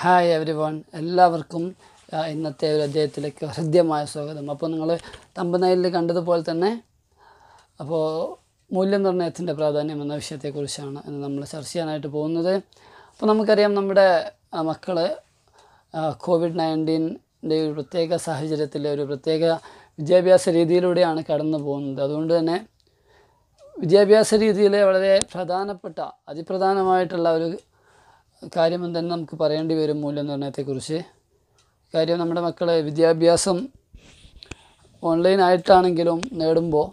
hi every one എല്ലാവർക്കും ഇന്നത്തെ ഒരു അദ്ദേഹത്തിലേക്ക് ഹൃദ്യമായ സ്വാഗതം അപ്പോൾ നിങ്ങൾ തമ്പനയിൽ കണ്ടതുപോലെ തന്നെ അപ്പോൾ മൂല്യനിർണ്ണയത്തിൻ്റെ പ്രാധാന്യം എന്ന വിഷയത്തെക്കുറിച്ചാണ് ഇന്ന് നമ്മൾ ചർച്ച ചെയ്യാനായിട്ട് പോകുന്നത് അപ്പോൾ നമുക്കറിയാം നമ്മുടെ മക്കൾ കോവിഡ് നയൻറ്റീൻ്റെ ഒരു പ്രത്യേക സാഹചര്യത്തിൽ ഒരു പ്രത്യേക വിദ്യാഭ്യാസ രീതിയിലൂടെയാണ് കടന്നു പോകുന്നത് അതുകൊണ്ട് തന്നെ വിദ്യാഭ്യാസ രീതിയിലെ വളരെ പ്രധാനപ്പെട്ട അതിപ്രധാനമായിട്ടുള്ള ഒരു കാര്യം തന്നെ നമുക്ക് പറയേണ്ടി വരും മൂല്യനിർണ്ണയത്തെക്കുറിച്ച് കാര്യം നമ്മുടെ മക്കളെ വിദ്യാഭ്യാസം ഓൺലൈനായിട്ടാണെങ്കിലും നേടുമ്പോൾ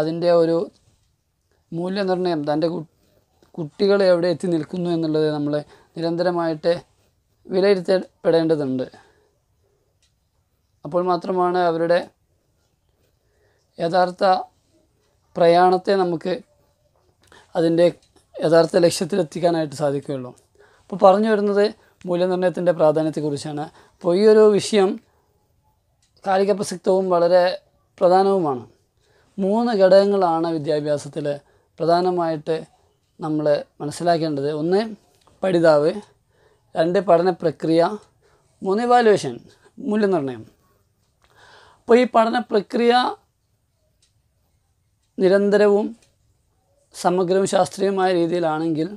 അതിൻ്റെ ഒരു മൂല്യനിർണ്ണയം തൻ്റെ കുട്ടികൾ എവിടെ എത്തി നിൽക്കുന്നു എന്നുള്ളത് നമ്മൾ നിരന്തരമായിട്ട് വിലയിരുത്തപ്പെടേണ്ടതുണ്ട് അപ്പോൾ മാത്രമാണ് അവരുടെ യഥാർത്ഥ പ്രയാണത്തെ നമുക്ക് അതിൻ്റെ യഥാർത്ഥ ലക്ഷ്യത്തിലെത്തിക്കാനായിട്ട് സാധിക്കുകയുള്ളൂ അപ്പോൾ പറഞ്ഞു വരുന്നത് മൂല്യനിർണ്ണയത്തിൻ്റെ പ്രാധാന്യത്തെക്കുറിച്ചാണ് അപ്പോൾ ഈ ഒരു വിഷയം കാലിക പ്രസക്തവും വളരെ പ്രധാനവുമാണ് മൂന്ന് ഘടകങ്ങളാണ് വിദ്യാഭ്യാസത്തിൽ പ്രധാനമായിട്ട് നമ്മൾ മനസ്സിലാക്കേണ്ടത് ഒന്ന് പഠിതാവ് രണ്ട് പഠന പ്രക്രിയ മൂന്ന് ഇവാലുവേഷൻ മൂല്യനിർണ്ണയം അപ്പോൾ ഈ പഠന പ്രക്രിയ നിരന്തരവും സമഗ്രവും ശാസ്ത്രീയമായ രീതിയിലാണെങ്കിൽ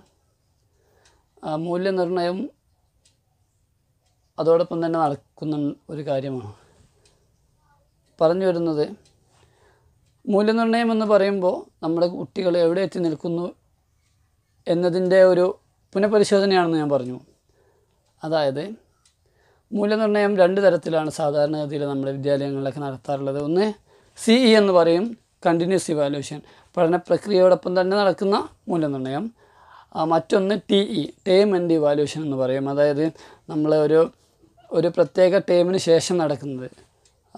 മൂല്യനിർണയം അതോടൊപ്പം തന്നെ നടക്കുന്ന ഒരു കാര്യമാണ് പറഞ്ഞു വരുന്നത് മൂല്യനിർണയം എന്ന് പറയുമ്പോൾ നമ്മുടെ കുട്ടികൾ എവിടെ എത്തി നിൽക്കുന്നു എന്നതിൻ്റെ ഒരു പുനഃപരിശോധനയാണെന്ന് ഞാൻ പറഞ്ഞു അതായത് മൂല്യനിർണ്ണയം രണ്ട് തരത്തിലാണ് സാധാരണഗതിയിൽ നമ്മുടെ വിദ്യാലയങ്ങളിലൊക്കെ നടത്താറുള്ളത് ഒന്ന് സി ഇ e എന്ന് പറയും കണ്ടിന്യൂസ് ഇവാലുവേഷൻ പഠന പ്രക്രിയയോടൊപ്പം തന്നെ നടക്കുന്ന മൂല്യനിർണ്ണയം മറ്റൊന്ന് T E term and evaluation എന്ന് പറയും അതായത് നമ്മൾ ഒരു ഒരു പ്രത്യേക ടേമിന് ശേഷം നടക്കുന്നത്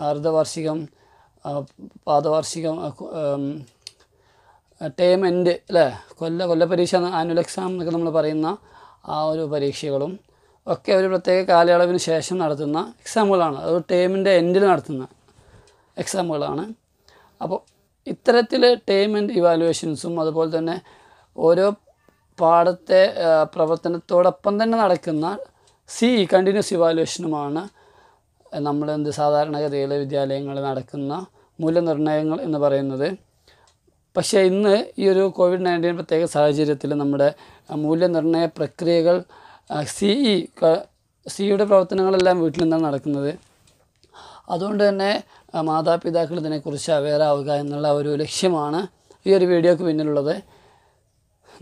അർദ്ധവാർഷികം പാദവാർഷികം ടേം എൻഡ് അല്ലേ കൊല്ല കൊല്ല പരീക്ഷ ആനുവൽ എക്സാം എന്നൊക്കെ നമ്മൾ പറയുന്ന ആ ഒരു പരീക്ഷകളും ഒക്കെ ഒരു പ്രത്യേക കാലയളവിന് ശേഷം നടത്തുന്ന എക്സാമുകളാണ് അത് ടേമിൻ്റെ എൻഡിൽ നടത്തുന്ന എക്സാമുകളാണ് അപ്പോൾ ഇത്തരത്തിൽ ടേം ആൻഡ് ഇവാലുവേഷൻസും അതുപോലെ തന്നെ ഓരോ പാഠത്തെ പ്രവർത്തനത്തോടൊപ്പം തന്നെ നടക്കുന്ന സി കണ്ടിന്യൂസ് ഇവാലുവേഷനുമാണ് നമ്മൾ എന്ത് സാധാരണഗതിയിൽ വിദ്യാലയങ്ങളിൽ നടക്കുന്ന മൂല്യനിർണ്ണയങ്ങൾ എന്ന് പറയുന്നത് പക്ഷേ ഇന്ന് ഈ ഒരു കോവിഡ് നയൻറ്റീൻ പ്രത്യേക സാഹചര്യത്തിൽ നമ്മുടെ മൂല്യനിർണ്ണയ പ്രക്രിയകൾ സി ഇ സിയുടെ പ്രവർത്തനങ്ങളെല്ലാം വീട്ടിൽ നിന്നാണ് നടക്കുന്നത് അതുകൊണ്ട് തന്നെ മാതാപിതാക്കൾ ഇതിനെക്കുറിച്ച് അവെയറാവുക എന്നുള്ള ഒരു ലക്ഷ്യമാണ് ഈ ഒരു വീഡിയോക്ക് പിന്നിലുള്ളത്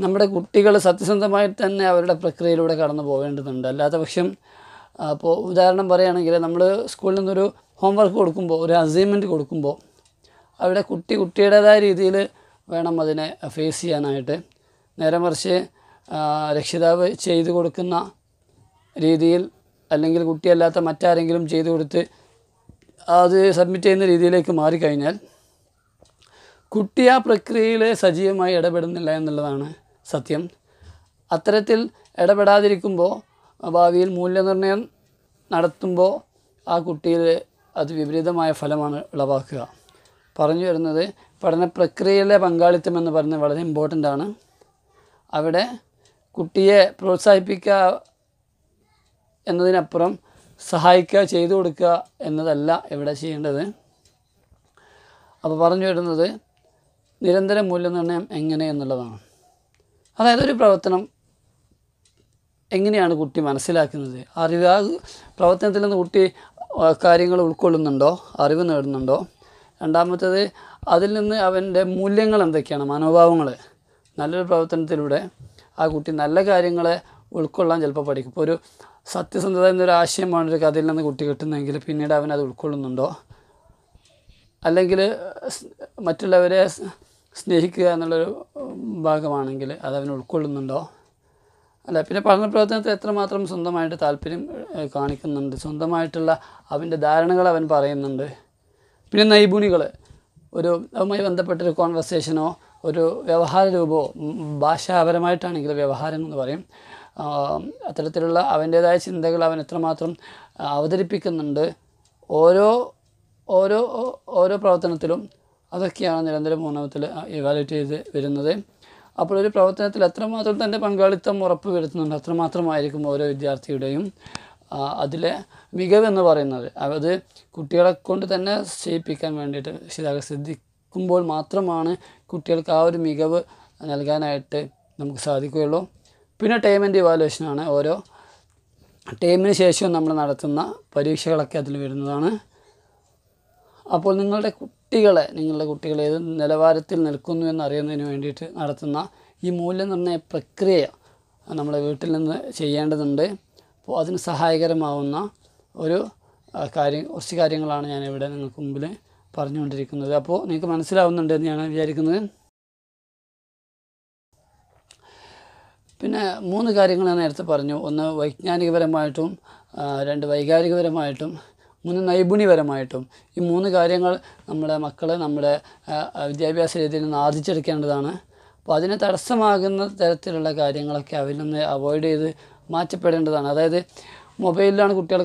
നമ്മുടെ കുട്ടികൾ സത്യസന്ധമായി തന്നെ അവരുടെ പ്രക്രിയയിലൂടെ കടന്നു പോകേണ്ടതുണ്ട് അല്ലാത്ത പക്ഷം അപ്പോൾ ഉദാഹരണം പറയുകയാണെങ്കിൽ നമ്മൾ സ്കൂളിൽ നിന്നൊരു ഹോംവർക്ക് കൊടുക്കുമ്പോൾ ഒരു അസൈൻമെൻറ്റ് കൊടുക്കുമ്പോൾ അവിടെ കുട്ടി കുട്ടിയുടേതായ രീതിയിൽ വേണം അതിനെ ഫേസ് ചെയ്യാനായിട്ട് നേരെ മറിച്ച് രക്ഷിതാവ് ചെയ്തു കൊടുക്കുന്ന രീതിയിൽ അല്ലെങ്കിൽ കുട്ടിയല്ലാത്ത മറ്റാരെങ്കിലും ചെയ്തു കൊടുത്ത് അത് സബ്മിറ്റ് ചെയ്യുന്ന രീതിയിലേക്ക് മാറിക്കഴിഞ്ഞാൽ കുട്ടി ആ പ്രക്രിയയിൽ സജീവമായി ഇടപെടുന്നില്ല എന്നുള്ളതാണ് സത്യം അത്തരത്തിൽ ഇടപെടാതിരിക്കുമ്പോൾ ഭാവിയിൽ മൂല്യനിർണ്ണയം നടത്തുമ്പോൾ ആ കുട്ടിയിൽ അത് വിപരീതമായ ഫലമാണ് ഉളവാക്കുക പറഞ്ഞു വരുന്നത് പഠന പ്രക്രിയയിലെ പങ്കാളിത്തം എന്ന് പറയുന്നത് വളരെ ഇമ്പോർട്ടൻ്റ് ആണ് അവിടെ കുട്ടിയെ പ്രോത്സാഹിപ്പിക്കുക എന്നതിനപ്പുറം സഹായിക്കുക ചെയ്തു കൊടുക്കുക എന്നതല്ല ഇവിടെ ചെയ്യേണ്ടത് അപ്പോൾ പറഞ്ഞു വരുന്നത് നിരന്തര മൂല്യനിർണ്ണയം എങ്ങനെ എന്നുള്ളതാണ് അതായത് ഒരു പ്രവർത്തനം എങ്ങനെയാണ് കുട്ടി മനസ്സിലാക്കുന്നത് അറിവ് ആ പ്രവർത്തനത്തിൽ നിന്ന് കുട്ടി കാര്യങ്ങൾ ഉൾക്കൊള്ളുന്നുണ്ടോ അറിവ് നേടുന്നുണ്ടോ രണ്ടാമത്തേത് അതിൽ നിന്ന് അവൻ്റെ മൂല്യങ്ങൾ എന്തൊക്കെയാണ് മനോഭാവങ്ങൾ നല്ലൊരു പ്രവർത്തനത്തിലൂടെ ആ കുട്ടി നല്ല കാര്യങ്ങളെ ഉൾക്കൊള്ളാൻ ചിലപ്പോൾ പഠിക്കും ഇപ്പോൾ ഒരു സത്യസന്ധത എന്നൊരു ആശയമാണ് ഒരു കഥയിൽ നിന്ന് കുട്ടി കിട്ടുന്നതെങ്കിൽ പിന്നീട് അവൻ അത് ഉൾക്കൊള്ളുന്നുണ്ടോ അല്ലെങ്കിൽ മറ്റുള്ളവരെ സ്നേഹിക്കുക എന്നുള്ളൊരു ഭാഗമാണെങ്കിൽ അത് അവൻ ഉൾക്കൊള്ളുന്നുണ്ടോ അല്ല പിന്നെ പഠന പ്രവർത്തനത്തിൽ എത്രമാത്രം സ്വന്തമായിട്ട് താല്പര്യം കാണിക്കുന്നുണ്ട് സ്വന്തമായിട്ടുള്ള അവൻ്റെ ധാരണകൾ അവൻ പറയുന്നുണ്ട് പിന്നെ നൈപുണികൾ ഒരു അവുമായി ബന്ധപ്പെട്ടൊരു കോൺവെർസേഷനോ ഒരു വ്യവഹാര രൂപമോ ഭാഷാപരമായിട്ടാണെങ്കിൽ വ്യവഹാരം എന്ന് പറയും അത്തരത്തിലുള്ള അവൻ്റേതായ ചിന്തകൾ അവൻ എത്രമാത്രം അവതരിപ്പിക്കുന്നുണ്ട് ഓരോ ഓരോ ഓരോ പ്രവർത്തനത്തിലും അതൊക്കെയാണ് നിരന്തരം മൂന്നാമത്തിൽ ഇവാലുവേറ്റ് ചെയ്ത് വരുന്നത് അപ്പോൾ ഒരു പ്രവർത്തനത്തിൽ എത്രമാത്രം തൻ്റെ പങ്കാളിത്തം ഉറപ്പ് വരുത്തുന്നുണ്ട് അത്രമാത്രമായിരിക്കും ഓരോ വിദ്യാർത്ഥിയുടെയും അതിലെ മികവെന്ന് പറയുന്നത് അത് കുട്ടികളെ കൊണ്ട് തന്നെ ചെയ്യിപ്പിക്കാൻ വേണ്ടിയിട്ട് ശരിയാകെ ശ്രദ്ധിക്കുമ്പോൾ മാത്രമാണ് കുട്ടികൾക്ക് ആ ഒരു മികവ് നൽകാനായിട്ട് നമുക്ക് സാധിക്കുകയുള്ളൂ പിന്നെ ടൈമിൻ്റെ ഇവാലുവേഷനാണ് ഓരോ ടൈമിന് ശേഷവും നമ്മൾ നടത്തുന്ന പരീക്ഷകളൊക്കെ അതിൽ വരുന്നതാണ് അപ്പോൾ നിങ്ങളുടെ കുട്ടികളെ നിങ്ങളുടെ കുട്ടികൾ ഏത് നിലവാരത്തിൽ നിൽക്കുന്നു എന്നറിയുന്നതിന് വേണ്ടിയിട്ട് നടത്തുന്ന ഈ മൂല്യനിർണ്ണയ പ്രക്രിയ നമ്മളെ വീട്ടിൽ നിന്ന് ചെയ്യേണ്ടതുണ്ട് അപ്പോൾ അതിന് സഹായകരമാവുന്ന ഒരു കാര്യം കുറച്ച് കാര്യങ്ങളാണ് ഞാനിവിടെ നിങ്ങൾക്ക് മുമ്പിൽ പറഞ്ഞുകൊണ്ടിരിക്കുന്നത് അപ്പോൾ നിങ്ങൾക്ക് മനസ്സിലാവുന്നുണ്ട് എന്ന് ഞാൻ വിചാരിക്കുന്നത് പിന്നെ മൂന്ന് കാര്യങ്ങൾ ഞാൻ നേരത്തെ പറഞ്ഞു ഒന്ന് വൈജ്ഞാനികപരമായിട്ടും രണ്ട് വൈകാരികപരമായിട്ടും മൂന്ന് നൈപുണ്യപരമായിട്ടും ഈ മൂന്ന് കാര്യങ്ങൾ നമ്മുടെ മക്കൾ നമ്മുടെ വിദ്യാഭ്യാസ രീതിയിൽ നിന്ന് ആർജിച്ചെടുക്കേണ്ടതാണ് അപ്പോൾ അതിന് തടസ്സമാകുന്ന തരത്തിലുള്ള കാര്യങ്ങളൊക്കെ അവരിൽ നിന്ന് അവോയ്ഡ് ചെയ്ത് മാറ്റപ്പെടേണ്ടതാണ് അതായത് മൊബൈലിലാണ് കുട്ടികൾ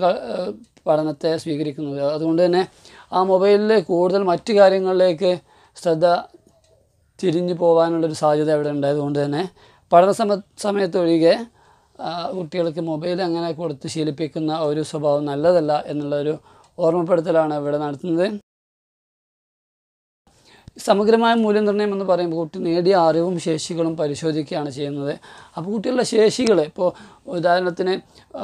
പഠനത്തെ സ്വീകരിക്കുന്നത് അതുകൊണ്ട് തന്നെ ആ മൊബൈലിൽ കൂടുതൽ മറ്റു കാര്യങ്ങളിലേക്ക് ശ്രദ്ധ തിരിഞ്ഞു പോകാനുള്ളൊരു സാധ്യത അവിടെ ഉണ്ടായതുകൊണ്ട് തന്നെ പഠന സമ സമയത്തൊഴികെ കുട്ടികൾക്ക് മൊബൈൽ അങ്ങനെ കൊടുത്ത് ശീലിപ്പിക്കുന്ന ഒരു സ്വഭാവം നല്ലതല്ല എന്നുള്ളൊരു ഓർമ്മപ്പെടുത്തലാണ് ഇവിടെ നടത്തുന്നത് സമഗ്രമായ മൂല്യനിർണ്ണയം എന്ന് പറയുമ്പോൾ കുട്ടി നേടിയ അറിവും ശേഷികളും പരിശോധിക്കുകയാണ് ചെയ്യുന്നത് അപ്പോൾ കുട്ടികളുടെ ശേഷികൾ ഇപ്പോൾ ഉദാഹരണത്തിന്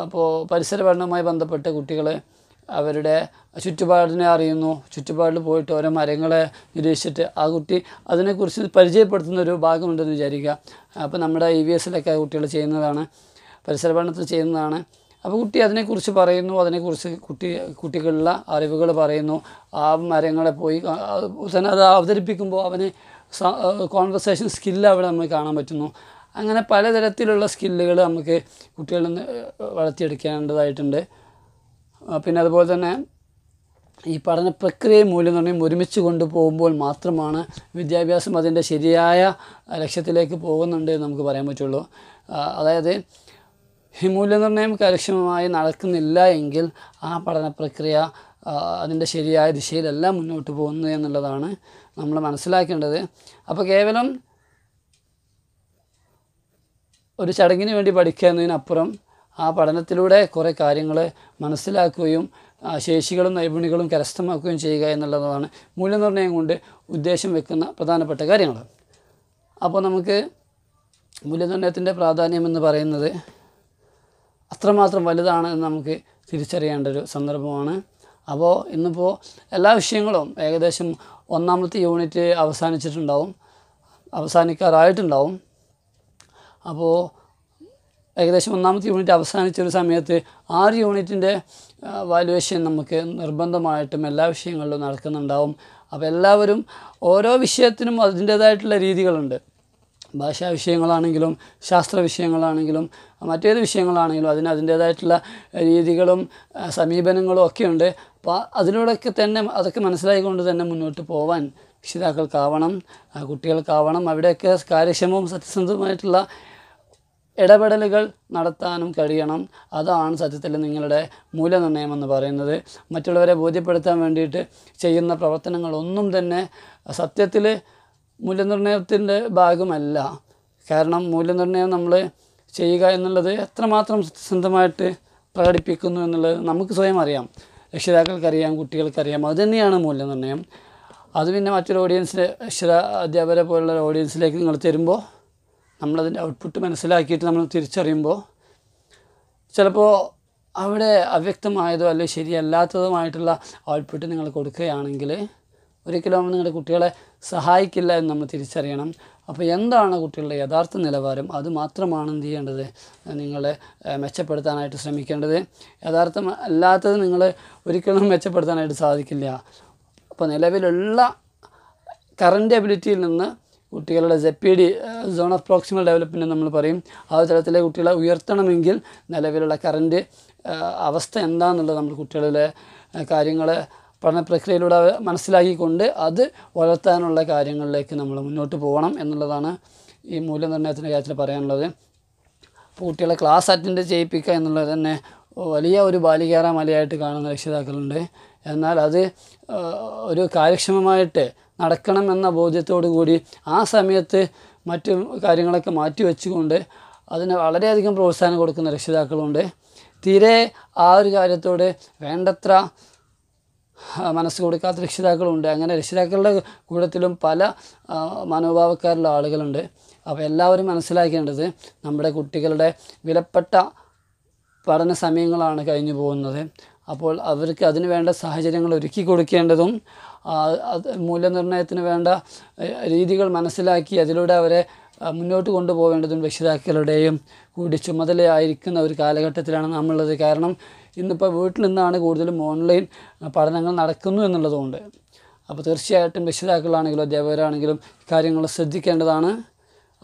ഇപ്പോൾ പരിസര പഠനവുമായി ബന്ധപ്പെട്ട് കുട്ടികളെ അവരുടെ ചുറ്റുപാടിനെ അറിയുന്നു ചുറ്റുപാടിൽ പോയിട്ട് ഓരോ മരങ്ങളെ നിരീക്ഷിച്ചിട്ട് ആ കുട്ടി അതിനെക്കുറിച്ച് പരിചയപ്പെടുത്തുന്ന ഒരു ഭാഗമുണ്ടെന്ന് വിചാരിക്കുക അപ്പോൾ നമ്മുടെ ഇ വി എസിലൊക്കെ കുട്ടികൾ ചെയ്യുന്നതാണ് പരിസരപഠനത്തിൽ ചെയ്യുന്നതാണ് അപ്പോൾ കുട്ടി അതിനെക്കുറിച്ച് പറയുന്നു അതിനെക്കുറിച്ച് കുട്ടി കുട്ടികളുള്ള അറിവുകൾ പറയുന്നു ആ മരങ്ങളെ പോയി തന്നെ അത് അവതരിപ്പിക്കുമ്പോൾ അവന് കോൺവെർസേഷൻ സ്കില്ല് അവിടെ നമുക്ക് കാണാൻ പറ്റുന്നു അങ്ങനെ പലതരത്തിലുള്ള സ്കില്ലുകൾ നമുക്ക് കുട്ടികളിൽ നിന്ന് വളർത്തിയെടുക്കേണ്ടതായിട്ടുണ്ട് പിന്നെ അതുപോലെ തന്നെ ഈ പഠന പ്രക്രിയ മൂല്യം എന്ന് പറയുമ്പോൾ ഒരുമിച്ച് കൊണ്ടുപോകുമ്പോൾ മാത്രമാണ് വിദ്യാഭ്യാസം അതിൻ്റെ ശരിയായ ലക്ഷ്യത്തിലേക്ക് പോകുന്നുണ്ട് എന്ന് നമുക്ക് പറയാൻ പറ്റുള്ളൂ അതായത് മൂല്യനിർണ്ണയം കാര്യക്ഷമമായി നടക്കുന്നില്ല എങ്കിൽ ആ പഠന പ്രക്രിയ അതിൻ്റെ ശരിയായ ദിശയിലല്ല മുന്നോട്ട് പോകുന്നത് എന്നുള്ളതാണ് നമ്മൾ മനസ്സിലാക്കേണ്ടത് അപ്പോൾ കേവലം ഒരു ചടങ്ങിന് വേണ്ടി പഠിക്കുന്നതിനപ്പുറം ആ പഠനത്തിലൂടെ കുറേ കാര്യങ്ങൾ മനസ്സിലാക്കുകയും ശേഷികളും നൈപുണികളും കരസ്ഥമാക്കുകയും ചെയ്യുക എന്നുള്ളതാണ് മൂല്യനിർണ്ണയം കൊണ്ട് ഉദ്ദേശം വെക്കുന്ന പ്രധാനപ്പെട്ട കാര്യങ്ങൾ അപ്പോൾ നമുക്ക് മൂല്യനിർണ്ണയത്തിൻ്റെ പ്രാധാന്യം എന്ന് പറയുന്നത് അത്രമാത്രം വലുതാണ് എന്ന് നമുക്ക് തിരിച്ചറിയേണ്ട ഒരു സന്ദർഭമാണ് അപ്പോൾ ഇന്നിപ്പോൾ എല്ലാ വിഷയങ്ങളും ഏകദേശം ഒന്നാമത്തെ യൂണിറ്റ് അവസാനിച്ചിട്ടുണ്ടാവും അവസാനിക്കാറായിട്ടുണ്ടാവും അപ്പോൾ ഏകദേശം ഒന്നാമത്തെ യൂണിറ്റ് അവസാനിച്ചൊരു സമയത്ത് ആറ് യൂണിറ്റിൻ്റെ വാലുവേഷൻ നമുക്ക് നിർബന്ധമായിട്ടും എല്ലാ വിഷയങ്ങളിലും നടക്കുന്നുണ്ടാവും അപ്പോൾ എല്ലാവരും ഓരോ വിഷയത്തിനും അതിൻ്റേതായിട്ടുള്ള രീതികളുണ്ട് ഭാഷാ വിഷയങ്ങളാണെങ്കിലും ശാസ്ത്ര വിഷയങ്ങളാണെങ്കിലും മറ്റേത് വിഷയങ്ങളാണെങ്കിലും അതിന് അതിൻ്റേതായിട്ടുള്ള രീതികളും സമീപനങ്ങളും ഒക്കെയുണ്ട് അപ്പോൾ അതിലൂടെയൊക്കെ തന്നെ അതൊക്കെ മനസ്സിലായിക്കൊണ്ട് തന്നെ മുന്നോട്ട് പോവാൻ രക്ഷിതാക്കൾക്കാവണം കുട്ടികൾക്കാവണം അവിടെയൊക്കെ കാര്യക്ഷമവും സത്യസന്ധവുമായിട്ടുള്ള ഇടപെടലുകൾ നടത്താനും കഴിയണം അതാണ് സത്യത്തിൽ നിങ്ങളുടെ മൂല്യനിർണ്ണയം എന്ന് പറയുന്നത് മറ്റുള്ളവരെ ബോധ്യപ്പെടുത്താൻ വേണ്ടിയിട്ട് ചെയ്യുന്ന പ്രവർത്തനങ്ങളൊന്നും തന്നെ സത്യത്തിൽ മൂല്യനിർണ്ണയത്തിൻ്റെ ഭാഗമല്ല കാരണം മൂല്യനിർണ്ണയം നമ്മൾ ചെയ്യുക എന്നുള്ളത് എത്രമാത്രം സത്യസന്ധമായിട്ട് പ്രകടിപ്പിക്കുന്നു എന്നുള്ളത് നമുക്ക് സ്വയം അറിയാം രക്ഷിതാക്കൾക്കറിയാം കുട്ടികൾക്കറിയാം അതുതന്നെയാണ് മൂല്യനിർണ്ണയം അത് പിന്നെ മറ്റൊരു ഓഡിയൻസിലെ രക്ഷിത അധ്യാപകരെ പോലുള്ള ഓഡിയൻസിലേക്ക് നിങ്ങൾ തരുമ്പോൾ നമ്മളതിൻ്റെ ഔട്ട്പുട്ട് മനസ്സിലാക്കിയിട്ട് നമ്മൾ തിരിച്ചറിയുമ്പോൾ ചിലപ്പോൾ അവിടെ അവ്യക്തമായതോ അല്ലെങ്കിൽ ശരിയല്ലാത്തതുമായിട്ടുള്ള ഔട്ട്പുട്ട് നിങ്ങൾ കൊടുക്കുകയാണെങ്കിൽ ഒരിക്കലും നിങ്ങളുടെ കുട്ടികളെ സഹായിക്കില്ല എന്ന് നമ്മൾ തിരിച്ചറിയണം അപ്പോൾ എന്താണ് കുട്ടികളുടെ യഥാർത്ഥ നിലവാരം അത് മാത്രമാണ് എന്ത് ചെയ്യേണ്ടത് നിങ്ങളെ മെച്ചപ്പെടുത്താനായിട്ട് ശ്രമിക്കേണ്ടത് യഥാർത്ഥം അല്ലാത്തത് നിങ്ങൾ ഒരിക്കലും മെച്ചപ്പെടുത്താനായിട്ട് സാധിക്കില്ല അപ്പോൾ നിലവിലുള്ള കറൻറ്റ് എബിലിറ്റിയിൽ നിന്ന് കുട്ടികളുടെ ജെപ്പി ഡി സോൺ ഓഫ് പ്രോക്സിമൽ ഡെവലപ്മെൻറ്റ് നമ്മൾ പറയും ആ തരത്തിലെ കുട്ടികളെ ഉയർത്തണമെങ്കിൽ നിലവിലുള്ള കറൻറ്റ് അവസ്ഥ എന്താണെന്നുള്ളത് നമ്മൾ കുട്ടികളിലെ കാര്യങ്ങളെ പഠന പ്രക്രിയയിലൂടെ മനസ്സിലാക്കിക്കൊണ്ട് അത് വളർത്താനുള്ള കാര്യങ്ങളിലേക്ക് നമ്മൾ മുന്നോട്ട് പോകണം എന്നുള്ളതാണ് ഈ മൂല്യനിർണ്ണയത്തിൻ്റെ കാര്യത്തിൽ പറയാനുള്ളത് കുട്ടികളെ ക്ലാസ് അറ്റൻഡ് ചെയ്യിപ്പിക്കുക എന്നുള്ളത് തന്നെ വലിയ ഒരു ബാലികാര മലയായിട്ട് കാണുന്ന രക്ഷിതാക്കളുണ്ട് എന്നാൽ അത് ഒരു കാര്യക്ഷമമായിട്ട് നടക്കണം എന്ന ബോധ്യത്തോടു കൂടി ആ സമയത്ത് മറ്റു കാര്യങ്ങളൊക്കെ മാറ്റി വെച്ചുകൊണ്ട് അതിന് വളരെയധികം പ്രോത്സാഹനം കൊടുക്കുന്ന രക്ഷിതാക്കളുണ്ട് തീരെ ആ ഒരു കാര്യത്തോട് വേണ്ടത്ര മനസ്സ് കൊടുക്കാത്ത രക്ഷിതാക്കളുണ്ട് അങ്ങനെ രക്ഷിതാക്കളുടെ കൂട്ടത്തിലും പല മനോഭാവക്കാരുള്ള ആളുകളുണ്ട് അപ്പോൾ എല്ലാവരും മനസ്സിലാക്കേണ്ടത് നമ്മുടെ കുട്ടികളുടെ വിലപ്പെട്ട പഠന സമയങ്ങളാണ് കഴിഞ്ഞു പോകുന്നത് അപ്പോൾ അവർക്ക് അതിന് വേണ്ട സാഹചര്യങ്ങൾ ഒരുക്കി കൊടുക്കേണ്ടതും മൂല്യനിർണ്ണയത്തിന് വേണ്ട രീതികൾ മനസ്സിലാക്കി അതിലൂടെ അവരെ മുന്നോട്ട് കൊണ്ടുപോകേണ്ടതും രക്ഷിതാക്കളുടെയും കൂടി ചുമതലയായിരിക്കുന്ന ഒരു കാലഘട്ടത്തിലാണ് നമ്മളുള്ളത് കാരണം ഇന്നിപ്പോൾ വീട്ടിൽ നിന്നാണ് കൂടുതലും ഓൺലൈൻ പഠനങ്ങൾ നടക്കുന്നു എന്നുള്ളതുകൊണ്ട് അപ്പോൾ തീർച്ചയായിട്ടും രക്ഷിതാക്കളാണെങ്കിലും അധ്യാപകരാണെങ്കിലും കാര്യങ്ങൾ ശ്രദ്ധിക്കേണ്ടതാണ്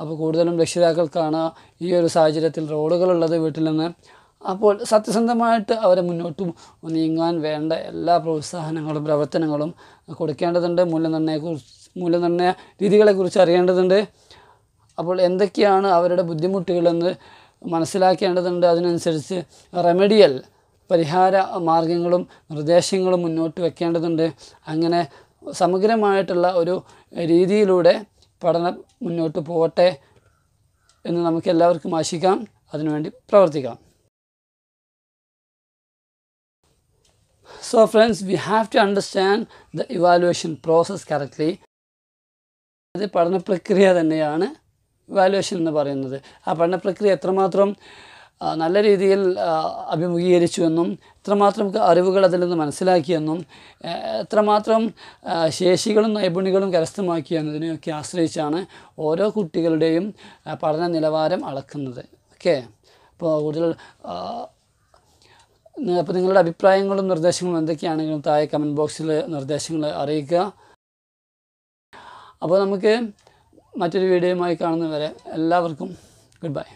അപ്പോൾ കൂടുതലും രക്ഷിതാക്കൾക്കാണ് ഈ ഒരു സാഹചര്യത്തിൽ റോളുകളുള്ളത് വീട്ടിൽ നിന്ന് അപ്പോൾ സത്യസന്ധമായിട്ട് അവരെ മുന്നോട്ട് നീങ്ങാൻ വേണ്ട എല്ലാ പ്രോത്സാഹനങ്ങളും പ്രവർത്തനങ്ങളും കൊടുക്കേണ്ടതുണ്ട് മൂല്യനിർണ്ണയക്കുറിച്ച് മൂല്യനിർണ്ണയ രീതികളെക്കുറിച്ച് അറിയേണ്ടതുണ്ട് അപ്പോൾ എന്തൊക്കെയാണ് അവരുടെ ബുദ്ധിമുട്ടുകളെന്ന് മനസ്സിലാക്കേണ്ടതുണ്ട് അതിനനുസരിച്ച് റെമഡിയൽ പരിഹാര മാർഗങ്ങളും നിർദ്ദേശങ്ങളും മുന്നോട്ട് വയ്ക്കേണ്ടതുണ്ട് അങ്ങനെ സമഗ്രമായിട്ടുള്ള ഒരു രീതിയിലൂടെ പഠനം മുന്നോട്ട് പോകട്ടെ എന്ന് നമുക്ക് എല്ലാവർക്കും ആശിക്കാം അതിനുവേണ്ടി പ്രവർത്തിക്കാം so friends we have to understand the evaluation process correctly അത് പഠന പ്രക്രിയ തന്നെയാണ് ഇവാലുവേഷൻ എന്ന് പറയുന്നത് ആ പഠന പ്രക്രിയ എത്രമാത്രം നല്ല രീതിയിൽ എന്നും എത്രമാത്രം അറിവുകൾ അതിൽ നിന്ന് മനസ്സിലാക്കിയെന്നും എത്രമാത്രം ശേഷികളും നൈപുണ്യങ്ങളും കരസ്ഥമാക്കിയെന്നതിനെയൊക്കെ ആശ്രയിച്ചാണ് ഓരോ കുട്ടികളുടെയും പഠന നിലവാരം അളക്കുന്നത് ഓക്കെ അപ്പോൾ കൂടുതൽ അപ്പോൾ നിങ്ങളുടെ അഭിപ്രായങ്ങളും നിർദ്ദേശങ്ങളും എന്തൊക്കെയാണെങ്കിലും താഴെ കമൻറ്റ് ബോക്സിൽ നിർദ്ദേശങ്ങൾ അറിയിക്കുക അപ്പോൾ നമുക്ക് മറ്റൊരു വീഡിയോയുമായി കാണുന്നവരെ എല്ലാവർക്കും ഗുഡ് ബൈ